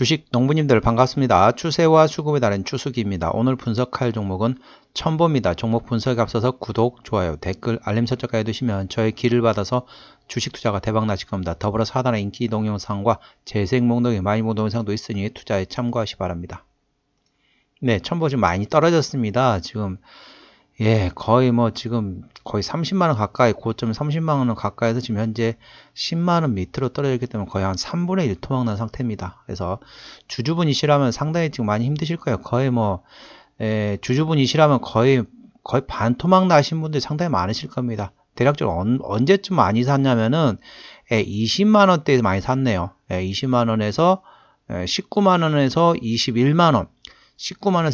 주식 농부님들 반갑습니다. 추세와 수급에 다른 추수기입니다. 오늘 분석할 종목은 첨보입니다. 종목 분석에 앞서서 구독, 좋아요, 댓글, 알림 설정까지 해두시면 저의 길을 받아서 주식 투자가 대박 나실 겁니다. 더불어사단의 인기 동영상과 재생 목록의 마이모 동영상도 있으니 투자에 참고하시 바랍니다. 네, 첨보 지금 많이 떨어졌습니다. 지금 예, 거의 뭐 지금 거의 30만원 가까이, 고점 30만원 가까이에서 지금 현재 10만원 밑으로 떨어졌기 때문에 거의 한 3분의 1 토막 난 상태입니다. 그래서 주주분이시라면 상당히 지금 많이 힘드실 거예요. 거의 뭐, 예, 주주분이시라면 거의, 거의 반 토막 나신 분들이 상당히 많으실 겁니다. 대략적으로 언, 언제쯤 많이 샀냐면은, 예, 20만원대에 서 많이 샀네요. 예, 20만원에서, 예, 19만원에서 21만원. 19만에서 원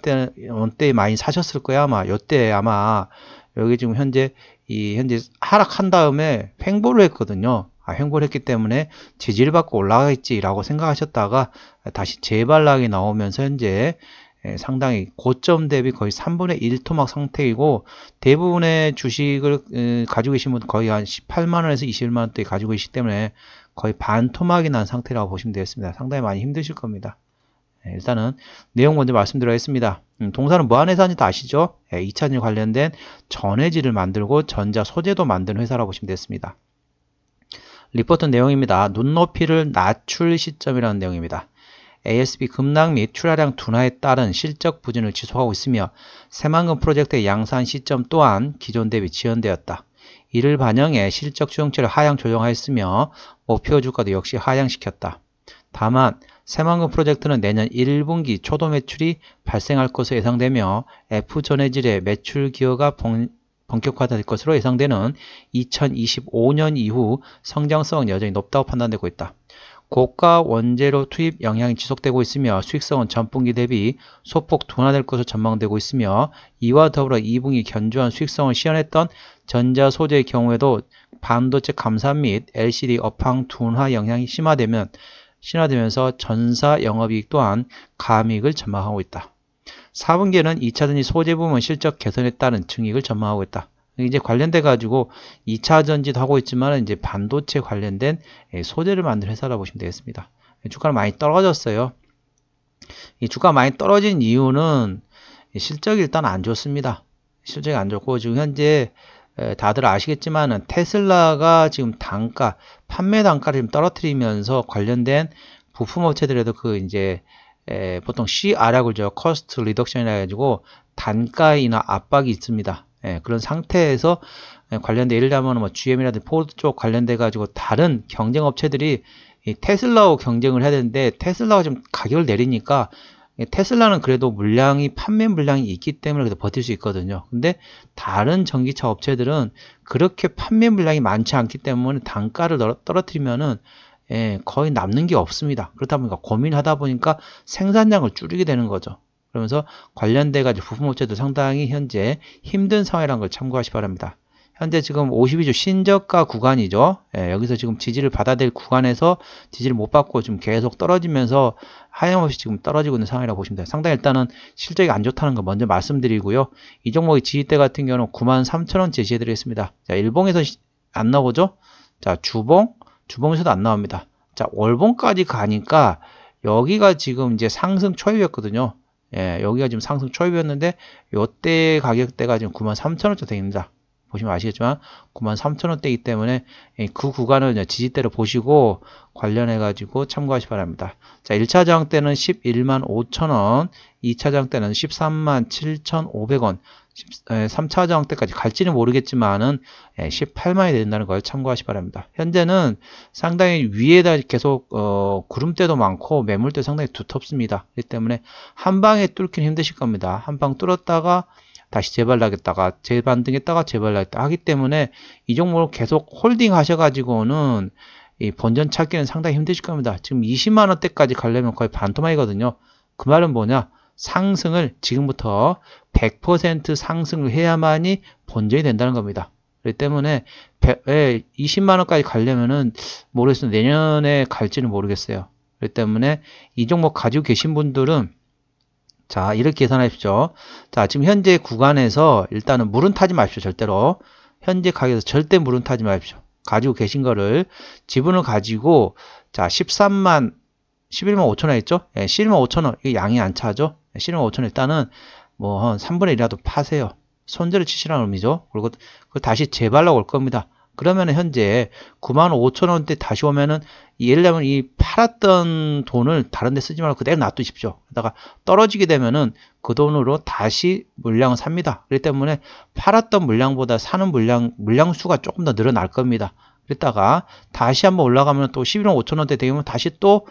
21만대 원대에 많이 사셨을 거야 아마 요때 아마 여기 지금 현재 이 현재 하락한 다음에 횡보를 했거든요 아, 횡보를 했기 때문에 지지를 받고 올라가겠지라고 생각하셨다가 다시 재발락이 나오면서 현재 예, 상당히 고점 대비 거의 3분의 1 토막 상태이고 대부분의 주식을 가지고 계신 분 거의 한 18만원에서 20만원대 가지고 계시기 때문에 거의 반 토막이 난 상태라고 보시면 되겠습니다. 상당히 많이 힘드실 겁니다. 네, 일단은 내용 먼저 말씀드려야겠습니다. 음, 동사는 무한회사 뭐 하지다 아시죠? 예, 2차전지 관련된 전해지를 만들고 전자 소재도 만드는 회사라고 보시면 되겠습니다. 리포트 내용입니다. 눈높이를 낮출 시점이라는 내용입니다. ASB 급락 및 출하량 둔화에 따른 실적 부진을 지속하고 있으며 새만금 프로젝트의 양산 시점 또한 기존 대비 지연되었다. 이를 반영해 실적 수용치를 하향 조정하였으며 목표 주가도 역시 하향시켰다. 다만 새만금 프로젝트는 내년 1분기 초도 매출이 발생할 것으로 예상되며 F전해질의 매출 기여가 본격화될 것으로 예상되는 2025년 이후 성장성은 여전히 높다고 판단되고 있다. 고가 원재료 투입 영향이 지속되고 있으며 수익성은 전분기 대비 소폭 둔화될 것으로 전망되고 있으며 이와 더불어 2분기 견조한 수익성을 시현했던 전자소재의 경우에도 반도체 감산 및 LCD 업황 둔화 영향이 심화되면 신화되면서 전사 영업이익 또한 감익을 전망하고 있다. 4분기에는 2차전지 소재 부문 실적 개선에 따른 증익을 전망하고 있다. 이제 관련돼 가지고 2차전지도 하고 있지만 이제 반도체 관련된 예, 소재를 만든 회사라고 보시면 되겠습니다. 예, 주가는 많이 떨어졌어요. 이 주가 많이 떨어진 이유는 예, 실적이 일단 안 좋습니다. 실적이 안 좋고 지금 현재 다들 아시겠지만 테슬라가 지금 단가 판매 단가를 좀 떨어뜨리면서 관련된 부품 업체들에도 그 이제 에, 보통 CR라고 그죠 코스트 리덕션이라 해가지고 단가 이나 압박이 있습니다. 예, 그런 상태에서 관련된 예를 들면 뭐 GM이라든지 포드 쪽 관련돼 가지고 다른 경쟁 업체들이 이 테슬라와 경쟁을 해야 되는데 테슬라가 좀 가격을 내리니까 예, 테슬라는 그래도 물량이 판매 물량이 있기 때문에 그래도 버틸 수 있거든요. 근데 다른 전기차 업체들은 그렇게 판매 물량이 많지 않기 때문에 단가를 떨어뜨리면은 예, 거의 남는 게 없습니다. 그렇다 보니까 고민하다 보니까 생산량을 줄이게 되는 거죠. 그러면서 관련돼 가지고 부품업체도 상당히 현재 힘든 상황이라는 걸 참고하시 기 바랍니다. 현재 지금 52주 신저가 구간이죠. 예, 여기서 지금 지지를 받아들 구간에서 지지를 못 받고 지금 계속 떨어지면서 하염없이 지금 떨어지고 있는 상황이라고 보시면 돼요. 상당히 일단은 실적이 안 좋다는 거 먼저 말씀드리고요. 이 종목의 지지대 같은 경우는 93,000원 제시해드리겠습니다. 자, 일봉에서 안 나오죠? 자, 주봉, 주봉에서도 안 나옵니다. 자, 월봉까지 가니까 여기가 지금 이제 상승 초입이었거든요. 예, 여기가 지금 상승 초입이었는데 요때 가격대가 지금 9 3 0 0 0원 정도 됩니다. 보시면 아시겠지만 93,000원대이기 때문에 그 구간을 지지대로 보시고 관련해 가지고 참고하시 기 바랍니다. 자, 1차 저항 때는 11만 5천원, 2차 저항 때는 13만 7,500원, 3차 저항 때까지 갈지는 모르겠지만은 18만이 된다는 걸 참고하시 기 바랍니다. 현재는 상당히 위에다 계속 어, 구름대도 많고 매물대 상당히 두텁습니다. 그렇기 때문에 한 방에 뚫기는 힘드실 겁니다. 한 방 뚫었다가 다시 재발락했다가 재반등했다가 재발락했다 하기 때문에 이 종목을 계속 홀딩 하셔가지고는 이 본전 찾기는 상당히 힘드실 겁니다. 지금 20만 원대까지 가려면 거의 반토막이거든요. 그 말은 뭐냐? 상승을 지금부터 100% 상승을 해야만이 본전이 된다는 겁니다. 그렇기 때문에 20만 예, 원까지 가려면은 모르겠어요. 내년에 갈지는 모르겠어요. 그렇기 때문에 이 종목 가지고 계신 분들은 자 이렇게 계산하십시오 자 지금 현재 구간에서 일단은 물은 타지 마십시오 절대로 현재 가격에서 절대 물은 타지 마십시오 가지고 계신 거를 지분을 가지고 자 13만 11만 5천원 했죠 예, 11만 5천원 이게 양이 안 차죠 11만 예, 5천원 일단은 뭐 한 3분의 1이라도 파세요 손절을 치시라는 의미죠 그리고 다시 재발라고올 겁니다 그러면 현재 9만 5천 원대 다시 오면은 예를 들면 이 팔았던 돈을 다른 데 쓰지 말고 그대로 놔두십시오. 그러다가 떨어지게 되면은 그 돈으로 다시 물량을 삽니다. 그렇기 때문에 팔았던 물량보다 사는 물량 물량 수가 조금 더 늘어날 겁니다. 그랬다가 다시 한번 올라가면 또 11만 5천 원대 되면 다시 또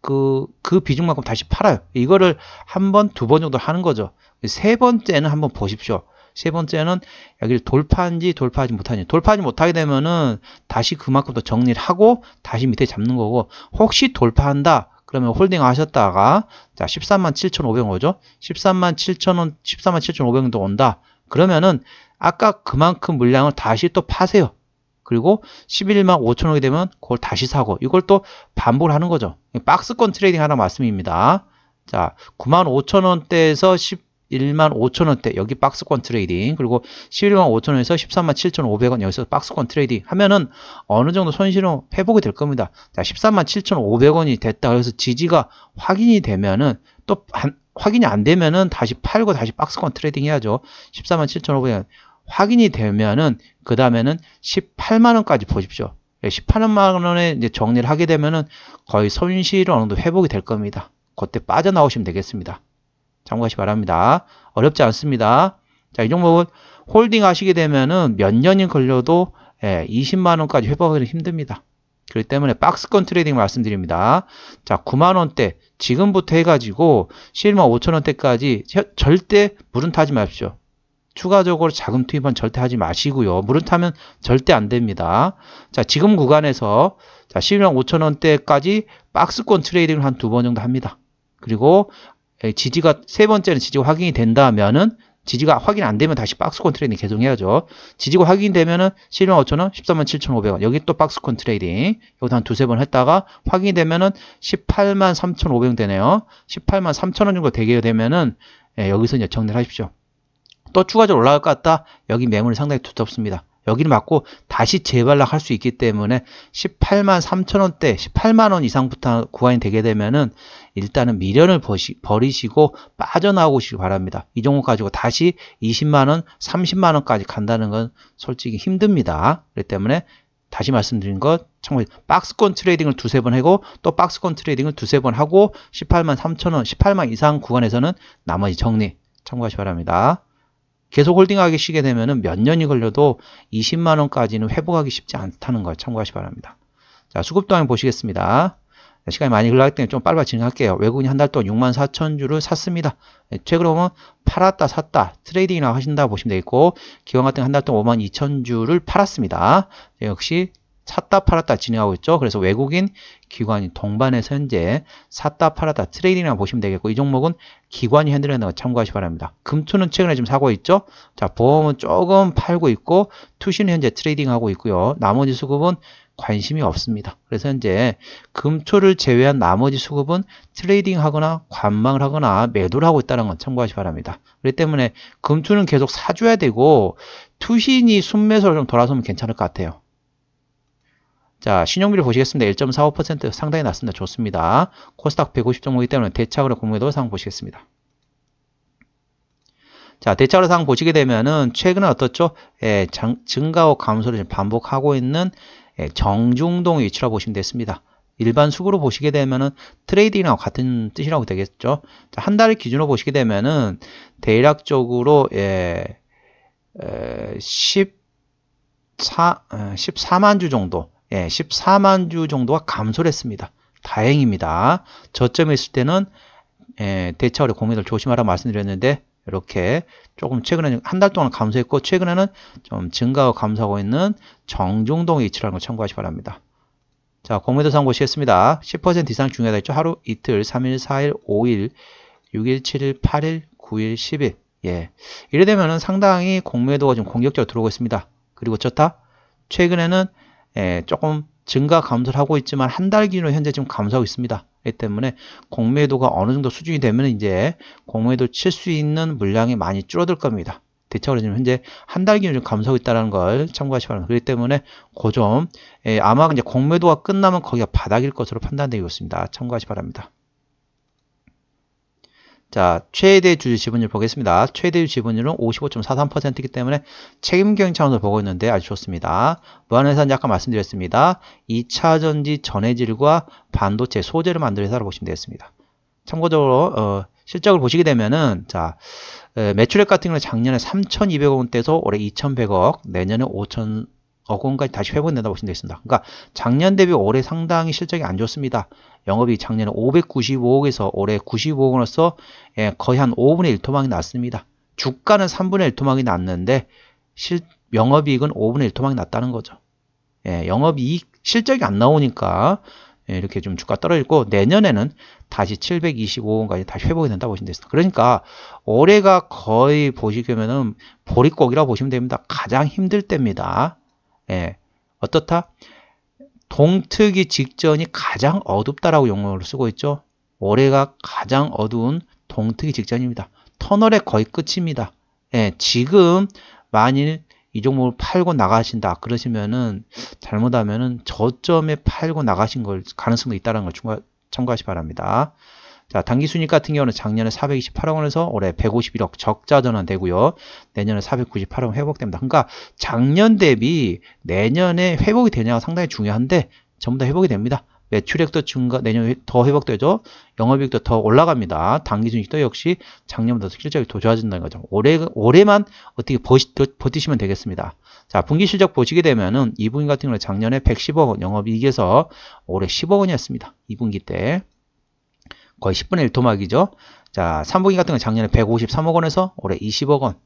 그, 그 비중만큼 다시 팔아요. 이거를 한 번, 두 번 정도 하는 거죠. 세 번째는 한번 보십시오. 세 번째는 여기를 돌파한지 돌파하지 못하는지 돌파하지 못하게 되면은 다시 그만큼 더 정리를 하고 다시 밑에 잡는 거고 혹시 돌파한다 그러면 홀딩 하셨다가 자1 3 7,500원 거죠1 3 7,000원 1 3 7,500원 도 온다 그러면은 아까 그만큼 물량을 다시 또 파세요 그리고 11만 5천 원이 되면 그걸 다시 사고 이걸 또 반복을 하는 거죠 박스권 트레이딩 하는 말씀입니다 자 9만 5천 원대에서 10 1만 5천원대 여기 박스권 트레이딩 그리고 11만 5천원에서 13만 7,500원 여기서 박스권 트레이딩 하면은 어느 정도 손실은 회복이 될 겁니다. 자 13만 7,500원이 됐다 그래서 지지가 확인이 되면은 또 한, 확인이 안 되면은 다시 팔고 다시 박스권 트레이딩 해야죠. 1 3만 7,500원 확인이 되면은 그 다음에는 18만원까지 보십시오. 18만원에 예, 이제 정리를 하게 되면은 거의 손실은 어느 정도 회복이 될 겁니다. 그때 빠져나오시면 되겠습니다. 참고하시 바랍니다. 어렵지 않습니다. 자, 이 종목은 홀딩 하시게 되면은 몇 년이 걸려도 예, 20만원까지 회복하기 힘듭니다. 그렇기 때문에 박스권 트레이딩 말씀드립니다. 자, 9만원대 지금부터 해가지고 실1만 5천원대까지 절대 물은 타지 마십시오. 추가적으로 자금 투입은 절대 하지 마시고요. 물은 타면 절대 안 됩니다. 자, 지금 구간에서 자, 11만 5천원대까지 박스권 트레이딩을 한 두 번 정도 합니다. 그리고 예, 지지가 세 번째는 지지가 확인이 된다면은 지지가 확인 안 되면 다시 박스컨 트레이딩 계속 해야죠. 지지가 확인되면은 11만 5천원, 13만 7,500원. 여기 또박스컨 트레이딩. 여기서 한 두세 번 했다가 확인이 되면은 18만 3,500원 되네요. 18만 3천원 정도 되게 되면은 예, 여기서 이제 정리를 하십시오. 또 추가적으로 올라갈 것 같다. 여기 매물이 상당히 두텁습니다. 여기를 맞고 다시 재발락할 수 있기 때문에 18만 3천원대 18만원 이상부터 구간이 되게 되면은 일단은 미련을 버시, 버리시고 빠져나오시기 바랍니다. 이 정도 가지고 다시 20만원 30만원까지 간다는 건 솔직히 힘듭니다. 그렇기 때문에 다시 말씀드린 것 참고해 박스권 트레이딩을 두세 번 하고 또 박스권 트레이딩을 두세 번 하고 18만 3천원 18만 이상 구간에서는 나머지 정리 참고하시 기 바랍니다. 계속 홀딩하게 쉬게 되면 몇 년이 걸려도 20만원까지는 회복하기 쉽지 않다는 걸 참고하시 바랍니다. 자, 수급 동향 보시겠습니다. 네, 시간이 많이 흘러갈 때문에 좀 빨리 진행할게요. 외국인이 한 달 동안 6만 4천 주를 샀습니다. 네, 최근에 보면 팔았다 샀다 트레이딩이나 하신다 고 보시면 되겠고 기관 같은 한 달 동안 5만 2천 주를 팔았습니다. 네, 역시 샀다 팔았다 진행하고 있죠. 그래서 외국인 기관이 동반해서 현재 샀다 팔았다 트레이딩이라고 보시면 되겠고 이 종목은 기관이 핸들하는 거 참고하시 기 바랍니다. 금투는 최근에 좀 사고 있죠. 자 보험은 조금 팔고 있고 투신은 현재 트레이딩하고 있고요. 나머지 수급은 관심이 없습니다. 그래서 현재 금투를 제외한 나머지 수급은 트레이딩 하거나 관망을 하거나 매도를 하고 있다는 건 참고하시 기 바랍니다. 그렇기 때문에 금투는 계속 사줘야 되고 투신이 순매수를 좀 돌아서면 괜찮을 것 같아요. 자, 신용률 보시겠습니다. 1.45% 상당히 낮습니다. 좋습니다. 코스닥 150 종목이기 때문에 대차으로 공매도 상황 보시겠습니다. 자, 대차로 상 보시게 되면은 최근에 어떻죠? 예, 장, 증가와 감소를 반복하고 있는 예, 정중동 위치라 고 보시면 됐습니다. 일반 수구로 보시게 되면은 트레이딩하고 같은 뜻이라고 되겠죠. 자, 한 달을 기준으로 보시게 되면은 대략적으로 예, 예 14, 14만 주 정도 예, 14만 주 정도가 감소를 했습니다. 다행입니다. 저점에 있을 때는 예, 대차오류 공매도를 조심하라 고 말씀드렸는데 이렇게 조금 최근에한 달 동안 감소했고 최근에는 좀 증가하고 감소하고 있는 정중동 위치라는 걸 참고하시 기 바랍니다. 자, 공매도 상고 시했습니다. 10% 이상 중요하다 했죠. 하루, 이틀, 3일, 4일, 5일, 6일, 7일, 8일, 9일, 10일. 예. 이래 되면은 상당히 공매도가 좀 공격적으로 들어오고 있습니다. 그리고 좋다. 최근에는 예, 조금 증가 감소를 하고 있지만 한 달 기준으로 현재 지금 감소하고 있습니다. 그렇기 때문에 공매도가 어느 정도 수준이 되면 이제 공매도 칠 수 있는 물량이 많이 줄어들 겁니다. 대체로 지금 현재 한 달 기준으로 감소하고 있다는 걸 참고하시기 바랍니다. 그렇기 때문에 고 그 점, 예, 아마 이제 공매도가 끝나면 거기가 바닥일 것으로 판단되고 있습니다. 참고하시기 바랍니다. 자, 최대 주주 지분율 보겠습니다. 최대 주주 지분율은 55.43%이기 때문에 책임경 영 차원에서 보고 있는데 아주 좋습니다. 무한회사는 아까 말씀드렸습니다. 2차전지 전해질과 반도체 소재를 만드는 회사로 보시면 되겠습니다. 참고적으로 어, 실적을 보시게 되면은 자 매출액 같은 경우는 작년에 3,200억 원대에서 올해 2,100억, 내년에 5,000억 원까지 다시 회복된다고 보시면 되겠습니다. 그러니까 작년 대비 올해 상당히 실적이 안 좋습니다. 영업이 작년에 595억에서 올해 95억으로서 예, 거의 한 5분의 1 토막이 났습니다. 주가는 3분의 1 토막이 났는데 실, 영업이익은 5분의 1 토막이 났다는 거죠. 예, 영업이익 실적이 안 나오니까 예, 이렇게 좀 주가 떨어지고 내년에는 다시 725원까지 다시 회복이 된다고 보시면 되겠습니다. 그러니까 올해가 거의 보시면은 보릿고기라고 보시면 됩니다. 가장 힘들 때입니다. 예. 어떻다? 동트기 직전이 가장 어둡다라고 용어를 쓰고 있죠. 올해가 가장 어두운 동트기 직전입니다. 터널의 거의 끝입니다. 예, 지금 만일 이 종목을 팔고 나가신다 그러시면은 잘못하면은 저점에 팔고 나가신 걸 가능성도 있다는 걸 참고하시 기 바랍니다. 자, 단기 순익 같은 경우는 작년에 428억 원에서 올해 151억 적자 전환되고요. 내년에 498억 원 회복됩니다. 그러니까 작년 대비 내년에 회복이 되냐가 상당히 중요한데 전부 다 회복이 됩니다. 매출액도 증가, 내년에 더 회복되죠. 영업이익도 더 올라갑니다. 단기순익도 역시 작년보다 실적이 더 좋아진다는 거죠. 올해, 올해만 어떻게 버시, 버티시면 되겠습니다. 자, 분기 실적 보시게 되면은 2분기 같은 경우는 작년에 110억 원 영업이익에서 올해 10억 원이었습니다. 2분기 때. 거의 10분의 1 토막이죠. 자, 삼봉이 같은 건 작년에 153억 원에서 올해 20억 원.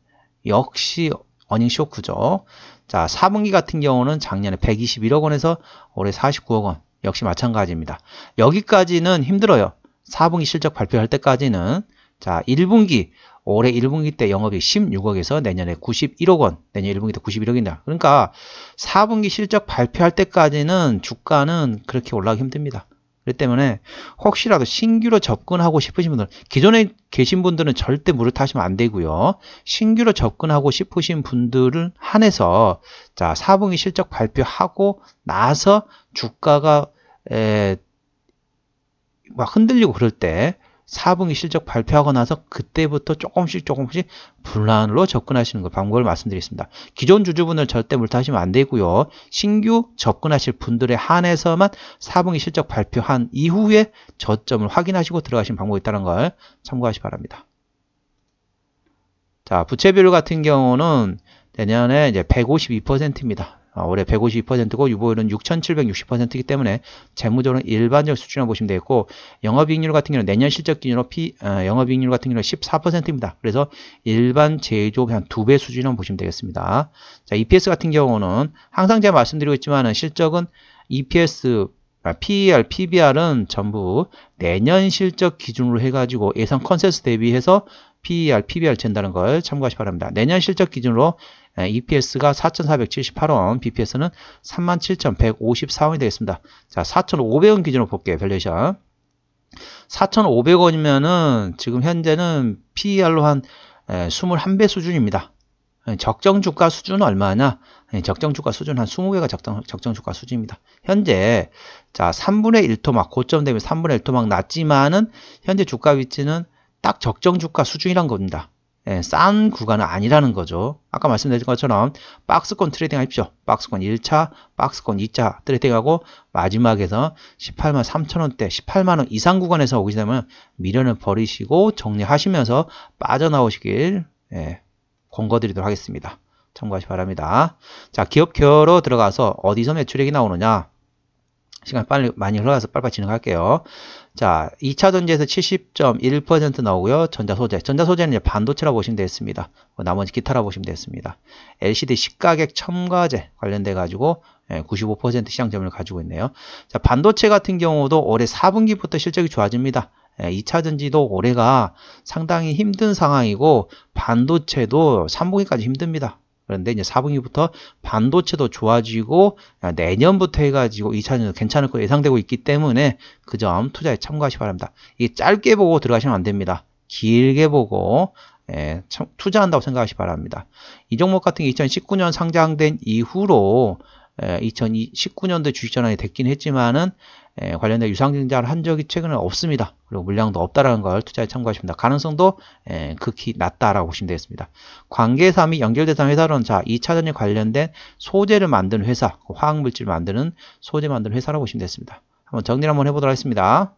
역시 어닝 쇼크죠. 자, 4분기 같은 경우는 작년에 121억 원에서 올해 49억 원. 역시 마찬가지입니다. 여기까지는 힘들어요. 4분기 실적 발표할 때까지는. 자, 1분기. 올해 1분기 때영업이 16억에서 내년에 91억 원, 내년 1분기 때9 1억입니다 그러니까 4분기 실적 발표할 때까지는 주가는 그렇게 올라가기 힘듭니다. 그렇기 때문에 혹시라도 신규로 접근하고 싶으신 분들 기존에 계신 분들은 절대 무릇타시면안 되고요. 신규로 접근하고 싶으신 분들은 한해서 자 4분기 실적 발표하고 나서 주가가 에, 막 흔들리고 그럴 때 4분기 실적 발표하고 나서 그때부터 조금씩 조금씩 분란으로 접근하시는 거 방법을 말씀드리겠습니다. 기존 주주분을 절대 물타시면 안 되고요. 신규 접근하실 분들에한해서만 4분기 실적 발표한 이후에 저점을 확인하시고 들어가시는 방법이 있다는 걸 참고하시 기 바랍니다. 자, 부채비율 같은 경우는 내년에 이제 152%입니다. 아, 올해 152%고 유보율은 6,760%이기 때문에 재무적으로 일반적 수준이라고 보시면 되겠고 영업이익률 같은 경우는 내년 실적 기준으로 피, 어, 영업이익률 같은 경우는 14%입니다. 그래서 일반 제조업 한두 배 수준이라고 보시면 되겠습니다. 자, EPS 같은 경우는 항상 제가 말씀드리고 있지만 실적은 EPS 아, PER, PBR은 전부 내년 실적 기준으로 해가지고 예상 컨센스 대비해서 PER, PBR 잰다는 걸 참고하시 기 바랍니다. 내년 실적 기준으로 예, EPS가 4,478원, BPS는 37,154원이 되겠습니다. 자, 4,500원 기준으로 볼게요. 밸류에이션. 4,500원이면은 지금 현재는 PER로 한 21배 예, 수준입니다. 예, 적정 주가 수준은 얼마냐? 적정 주가 수준 한 20배가 적정, 적정 주가 수준입니다. 현재 자 3분의 1토막 고점 되면 3분의 1토막 낮지만은 현재 주가 위치는 딱 적정 주가 수준이란 겁니다. 예, 싼 구간은 아니라는 거죠. 아까 말씀드린 것처럼 박스권 트레이딩 하십시오. 박스권 1차, 박스권 2차 트레이딩하고 마지막에서 18만 3천원대, 18만원 이상 구간에서 오게 되면 미련을 버리시고 정리하시면서 빠져나오시길 예, 권고드리도록 하겠습니다. 참고하시 기 바랍니다. 자, 기업표로 들어가서 어디서 매출액이 나오느냐 시간 빨리 많이 흘러가서 빨리빨리 진행할게요. 자, 2차 전지에서 70.1% 나오고요. 전자소재. 전자소재는 이제 반도체라고 보시면 되겠습니다. 그 나머지 기타라고 보시면 되겠습니다. LCD 시가격 첨가제 관련돼 가지고 95% 시장 점을 가지고 있네요. 자, 반도체 같은 경우도 올해 4분기부터 실적이 좋아집니다. 2차 예, 전지도 올해가 상당히 힘든 상황이고 반도체도 3분기까지 힘듭니다. 그런데 이제 4분기부터 반도체도 좋아지고 아, 내년부터 해가지고 2차전도 괜찮을 거 예상되고 있기 때문에 그 점 투자에 참고하시기 바랍니다. 이게 짧게 보고 들어가시면 안 됩니다. 길게 보고 예, 투자한다고 생각하시기 바랍니다. 이 종목 같은 게 2019년 상장된 이후로 2019년도 예, 주식 전환이 됐긴 했지만은 예, 관련된 유상증자를 한 적이 최근에 없습니다. 그리고 물량도 없다라는 걸 투자에 참고하십니다. 가능성도 에, 예, 극히 낮다라고 보시면 되겠습니다. 관계사 및 연결대상 회사로는 자, 2차전에 관련된 소재를 만드는 회사, 그 화학물질 을 만드는 소재 만드는 회사라고 보시면 되겠습니다. 한번 정리를 한번 해보도록 하겠습니다.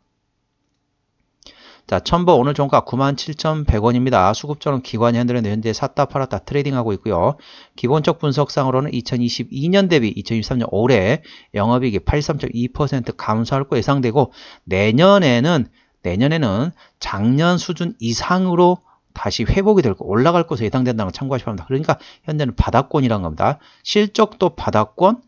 자, 첨버 오늘 종가 97,100원입니다. 수급처럼 기관이 흔드는데 현재 샀다 팔았다 트레이딩하고 있고요. 기본적 분석상으로는 2022년 대비 2023년 올해 영업이익이 83.2% 감소할 거 예상되고 내년에는 내년에는 작년 수준 이상으로 다시 회복이 될 거, 올라갈 것으로 예상된다는 걸 참고하시기 바랍니다. 그러니까 현재는 바닥권이라는 겁니다. 실적도 바닥권,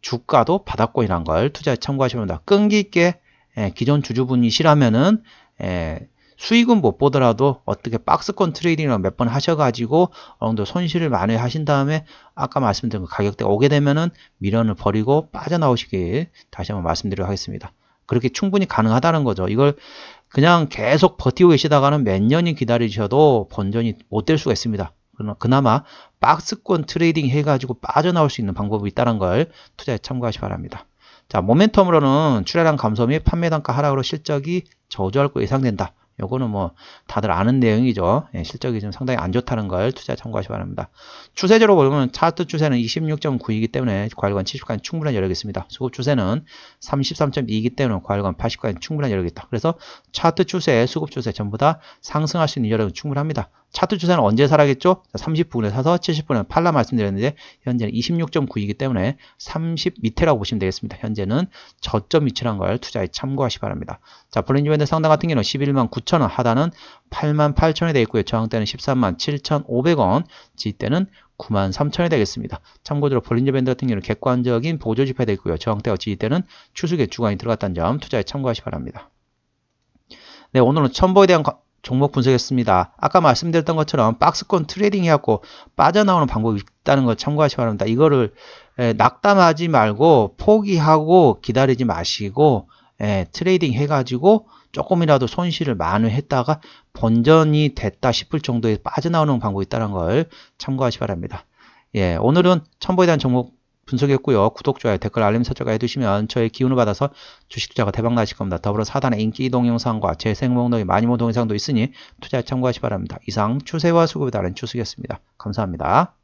주가도 바닥권이라는 걸 투자에 참고하시면 됩니다. 끈기 있게 예, 기존 주주분이시라면은 예, 수익은 못 보더라도 어떻게 박스권 트레이딩을 몇 번 하셔가지고 어느 정도 손실을 많이 하신 다음에 아까 말씀드린 그 가격대 오게 되면은 미련을 버리고 빠져나오시길 다시 한번 말씀드리도록 하겠습니다. 그렇게 충분히 가능하다는 거죠. 이걸 그냥 계속 버티고 계시다가는 몇 년이 기다리셔도 본전이 못 될 수가 있습니다. 그러나 그나마 박스권 트레이딩 해가지고 빠져나올 수 있는 방법이 있다는 걸 투자에 참고하시 기 바랍니다. 자, 모멘텀으로는 출하량 감소 및 판매 단가 하락으로 실적이 저조할 거 예상된다. 요거는 뭐 다들 아는 내용이죠. 예, 실적이 좀 상당히 안 좋다는 걸 투자 참고하시 기 바랍니다. 추세적으로 보면 차트 추세는 26.9이기 때문에 과열관 70까지 충분한 여력이 있습니다. 수급 추세는 33.2이기 때문에 과열관 80까지 충분한 여력이 있다. 그래서 차트 추세, 수급 추세 전부 다 상승할 수 있는 여력은 충분합니다. 차트 추세는 언제 사라겠죠? 30분에 사서 70분에 팔라 말씀드렸는데 현재는 26.9이기 때문에 30 밑에라고 보시면 되겠습니다. 현재는 저점 위치란 걸 투자에 참고하시 기 바랍니다. 자, 볼린지밴드 상단 같은 경우는 11만 9천원, 하단은 8만 8천원이 되어 있고요. 저항대는 13만 7,500원, 지지대는 9만 3천이 되겠습니다. 참고로 볼린저 밴드 같은 경우는 객관적인 보조 지표가 되고요. 저항대와 지지대는 추수계 주관이 들어갔다는 점 투자에 참고하시 기 바랍니다. 네, 오늘은 첨보에 대한 종목 분석했습니다. 아까 말씀드렸던 것처럼 박스권 트레이딩 해갖고 빠져나오는 방법이 있다는 걸 참고하시기 바랍니다. 이거를 에, 낙담하지 말고 포기하고 기다리지 마시고 에, 트레이딩 해가지고 조금이라도 손실을 만회했다가 본전이 됐다 싶을 정도에 빠져나오는 방법이 있다는 걸 참고하시기 바랍니다. 예, 오늘은 첨보에 대한 종목 분석했고요. 구독, 좋아요, 댓글, 알림 설정까지 해두시면 저의 기운을 받아서 주식 투자가 대박나실 겁니다. 더불어 사단의 인기 동영상과 재생 목록의 많이 모 동영상도 있으니 투자 참고하시 바랍니다. 이상 추세와 수급에 따른 추수였습니다. 감사합니다.